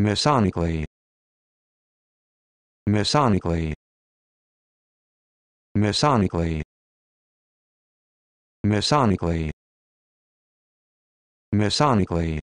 Masonically Masonically Masonically Masonically Masonically